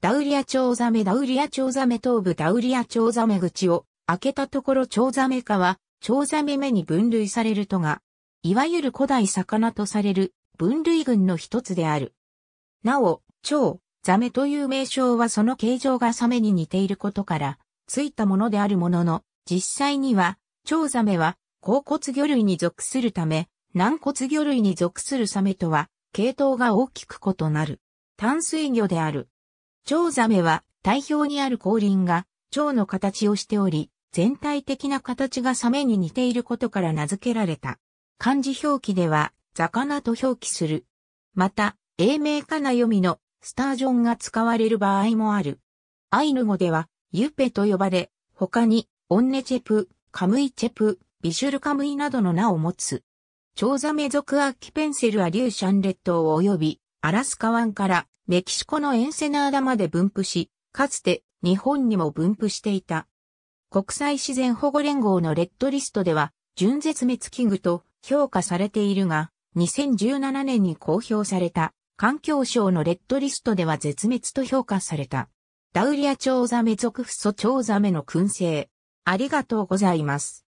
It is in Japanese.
ダウリアチョウザメダウリアチョウザメ頭部ダウリアチョウザメ口を開けたところチョウザメ科は、チョウザメ目に分類されるとが、いわゆる古代魚とされる分類群の一つである。なお、チョウ、ザメという名称はその形状がサメに似ていることから、ついたものであるものの、実際には、チョウザメは、甲骨魚類に属するため、軟骨魚類に属するサメとは、系統が大きく異なる。淡水魚である。蝶ザメは体表にある後輪が蝶の形をしており、全体的な形がサメに似ていることから名付けられた。漢字表記では、魚と表記する。また、英名かな読みのスタージョンが使われる場合もある。アイヌ語では、ユペと呼ばれ、他に、オンネチェプ、カムイチェプ、ビシュルカムイなどの名を持つ。チョウザメ族アキペンセルアリューシャン列島及びアラスカ湾からメキシコのエンセナーダまで分布し、かつて日本にも分布していた。国際自然保護連合のレッドリストでは、純絶滅危惧と評価されているが、2017年に公表された環境省のレッドリストでは絶滅と評価された。ダウリアチョウザメ属フソチョウザメの燻製。ありがとうございます。